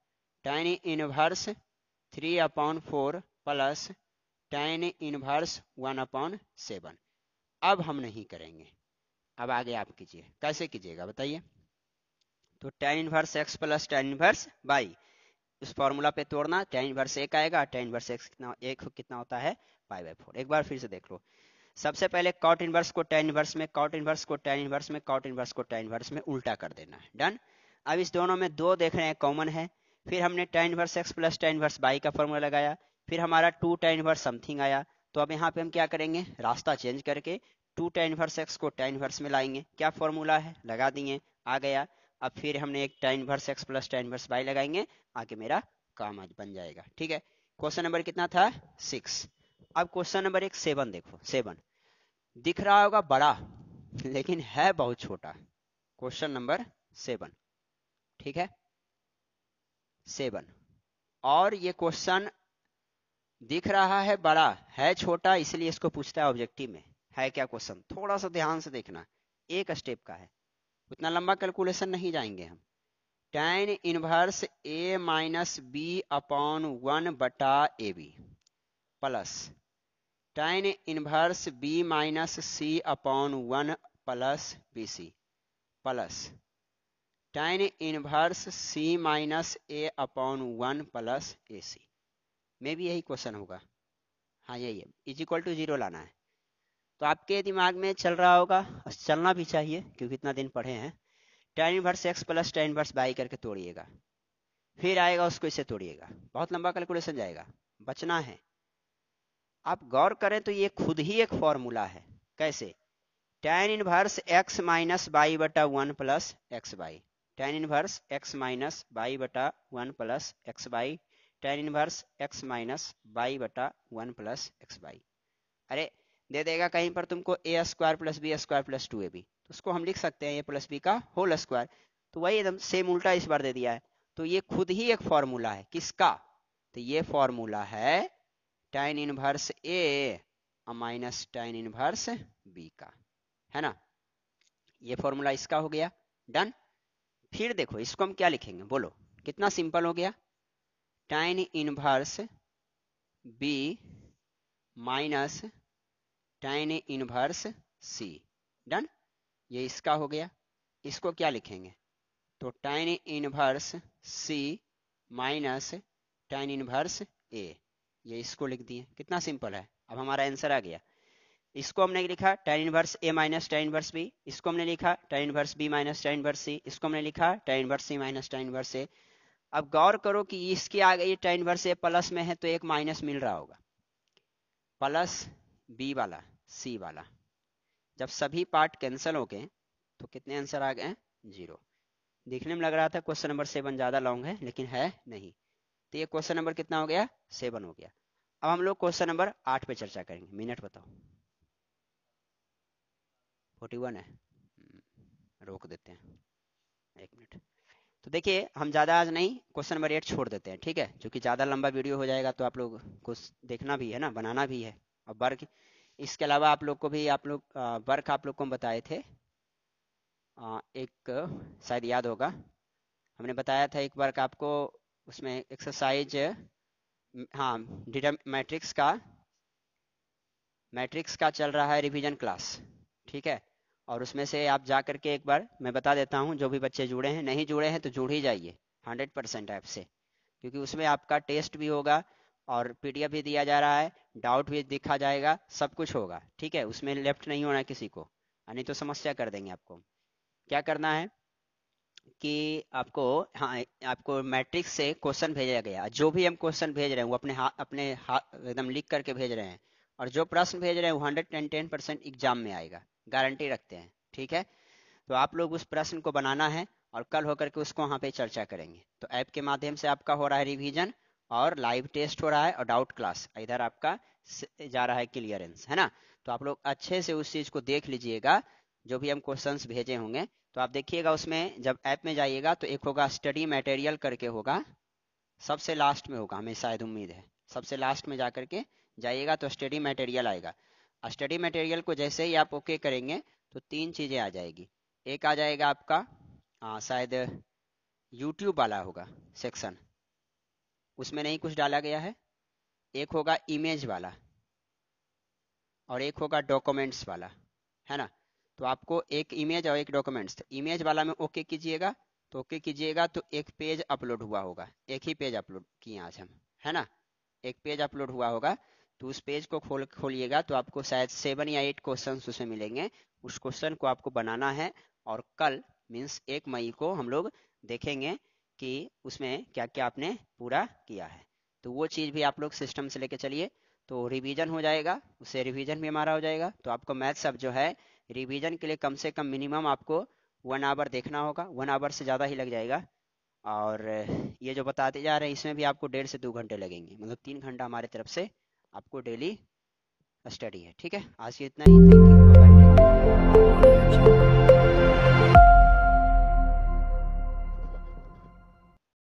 tan inverse three upon four plus tan inverse one upon seven अब हम नहीं करेंगे अब आगे आप कीजिए कैसे कीजिएगा बताइए तो tan inverse x plus tan inverse y उस फॉर्मूला पे तोड़ना टेन इनवर्स एक आएगा टेन इनवर्स एक्स कितना एक कितना होता है बाई बाई फोर एक बार फिर से देख लो सबसे पहले कॉट इनवर्स को टेन इनवर्स में कॉट इनवर्स को टेन इनवर्स में कॉट इनवर्स को टेन इनवर्स में उल्टा कर देना है डन अब इस दोनों में दो देख रहे हैं कॉमन है फिर हमने tan inverse x plus tan inverse y का फॉर्मूला लगाया फिर हमारा टू टेन इनवर्स समथिंग आया तो अब यहाँ पे हम क्या करेंगे रास्ता चेंज करके टू टेन इनवर्स एक्स को टेन इनवर्स में लाएंगे क्या फॉर्मूला है लगा दिए आ गया अब फिर हमने एक tan inverse x plus tan inverse y लगाएंगे आके मेरा काम आज बन जाएगा ठीक है क्वेश्चन नंबर कितना था सिक्स अब क्वेश्चन नंबर एक सेवन देखो सेवन दिख रहा होगा बड़ा लेकिन है बहुत छोटा क्वेश्चन नंबर सेवन ठीक है सेवन और ये क्वेश्चन दिख रहा है बड़ा है छोटा इसलिए इसको पूछता है ऑब्जेक्टिव में है क्या क्वेश्चन थोड़ा सा ध्यान से देखना एक स्टेप का है उतना लंबा कैलकुलेशन नहीं जाएंगे हम tan inverse a minus B upon one बटा a b plus tan inverse b minus c upon one plus b c plus tan inverse c minus A upon one plus a c में भी यही क्वेश्चन होगा हाँ यही है इज इक्वल टू जीरो लाना है तो आपके दिमाग में चल रहा होगा और चलना भी चाहिए क्योंकि इतना दिन पढ़े हैं tan inverse x plus tan inverse y करके तोड़िएगा फिर आएगा उसको इसे तोड़िएगा बहुत लंबा कैलकुलेशन जाएगा बचना है आप गौर करें तो ये खुद ही एक फॉर्मूला है कैसे tan inverse x minus y बटा one plus x y tan inverse x minus y बटा one plus x y tan inverse x minus y बटा वन प्लस एक्स बाई अरे दे देगा कहीं पर तुमको a square plus b square plus two A B तो उसको हम लिख सकते हैं ए प्लस बी का होल स्क्वायर तो वही एकदम सेम उल्टा इस बार दे दिया है तो ये खुद ही एक फॉर्मूला है किसका तो ये फॉर्मूला है tan inverse a minus tan inverse b का है ना ये फॉर्मूला इसका हो गया डन फिर देखो इसको हम क्या लिखेंगे बोलो कितना सिंपल हो गया tan inverse b minus tan inverse c done ये इसका हो गया इसको क्या लिखेंगे तो tan inverse c minus tan inverse a ये इसको लिख दिए कितना सिंपल है अब हमारा आंसर आ गया इसको हमने लिखा tan inverse a minus tan inverse b इसको हमने लिखा tan inverse b minus tan inverse c इसको हमने लिखा tan inverse c minus tan inverse a अब गौर करो कि इसके आगे ये टेन इनवर्स ए प्लस में है तो एक माइनस मिल रहा होगा प्लस बी वाला सी वाला जब सभी पार्ट कैंसिल हो गए तो कितने आंसर आ गए जीरो देखने में लग रहा था क्वेश्चन नंबर सेवन ज़्यादा लॉन्ग है लेकिन है नहीं तो ये क्वेश्चन नंबर कितना हो गया सेवन हो गया अब हम लोग क्वेश्चन नंबर आठ पे चर्चा करेंगे मिनट बताओ फोर्टी वन है हम्म, रोक देते हैं एक मिनट तो देखिए हम ज़्यादा आज नहीं क्वेश्चन नंबर एट छोड़ देते हैं ठीक है क्योंकि ज़्यादा लंबा वीडियो हो जाएगा तो आप लोग को देखना भी है ना बनाना भी है और वर्क इसके अलावा आप लोग को भी आप लोग वर्क आप लोग को हम बताए थे एक शायद याद होगा हमने बताया था एक वर्क आपको उसमें एक्सरसाइज हाँ डिटर मैट्रिक्स का मैट्रिक्स का चल रहा है रिवीजन क्लास ठीक है और उसमें से आप जा करके एक बार मैं बता देता हूँ जो भी बच्चे जुड़े हैं नहीं जुड़े हैं तो जुड़ ही जाइए हंड्रेड परसेंट ऐप से क्योंकि उसमें आपका टेस्ट भी होगा और पीडीएफ भी दिया जा रहा है डाउट भी दिखा जाएगा सब कुछ होगा ठीक है उसमें लेफ्ट नहीं होना किसी को नहीं तो समस्या कर देंगे आपको क्या करना है कि आपको हाँ आपको मैट्रिक्स से क्वेश्चन भेजा गया जो भी हम क्वेश्चन भेज रहे हैं वो अपने हा, अपने हा, एकदम लिख करके भेज रहे हैं और जो प्रश्न भेज रहे हैं वो hundred and ten percent exam में आएगा गारंटी रखते हैं ठीक है तो आप लोग उस प्रश्न को बनाना है और कल होकर के उसको वहाँ पे चर्चा करेंगे तो ऐप के माध्यम से आपका हो रहा है रिविजन और लाइव टेस्ट हो रहा है और डाउट क्लास इधर आपका जा रहा है क्लियरेंस है ना तो आप लोग अच्छे से उस चीज को देख लीजिएगा जो भी हम क्वेश्चंस भेजे होंगे तो आप देखिएगा उसमें जब ऐप में जाइएगा तो एक होगा स्टडी मटेरियल करके होगा सबसे लास्ट में होगा हमें शायद उम्मीद है सबसे लास्ट में जा करके जाइएगा तो स्टडी मटेरियल आएगा स्टडी मटेरियल को जैसे ही आप ओके करेंगे तो तीन चीज़ें आ जाएगी एक आ जाएगा आपका शायद यूट्यूब वाला होगा सेक्शन उसमें नहीं कुछ डाला गया है एक होगा इमेज वाला और एक होगा डॉक्यूमेंट्स वाला है ना तो आपको एक इमेज और एक डॉक्यूमेंट्स इमेज तो वाला में ओके कीजिएगा तो ओके कीजिएगा तो एक पेज अपलोड हुआ होगा एक ही पेज अपलोड किए आज हम है ना एक पेज अपलोड हुआ होगा तो उस पेज को खोल खोलिएगा तो आपको शायद सेवन या एट क्वेश्चन उसमें मिलेंगे उस क्वेश्चन को आपको बनाना है और कल मीन्स एक मई को हम लोग देखेंगे कि उसमें क्या क्या आपने पूरा किया है तो वो चीज़ भी आप लोग सिस्टम से लेके चलिए तो रिवीजन हो जाएगा उससे रिवीजन भी हमारा हो जाएगा तो आपको मैथ सब जो है रिवीजन के लिए कम से कम मिनिमम आपको वन आवर देखना होगा वन आवर से ज़्यादा ही लग जाएगा और ये जो बताते जा रहे हैं इसमें भी आपको डेढ़ से दो घंटे लगेंगे मतलब तीन घंटा हमारे तरफ से आपको डेली स्टडी है ठीक है आज ये इतना ही थैंक यू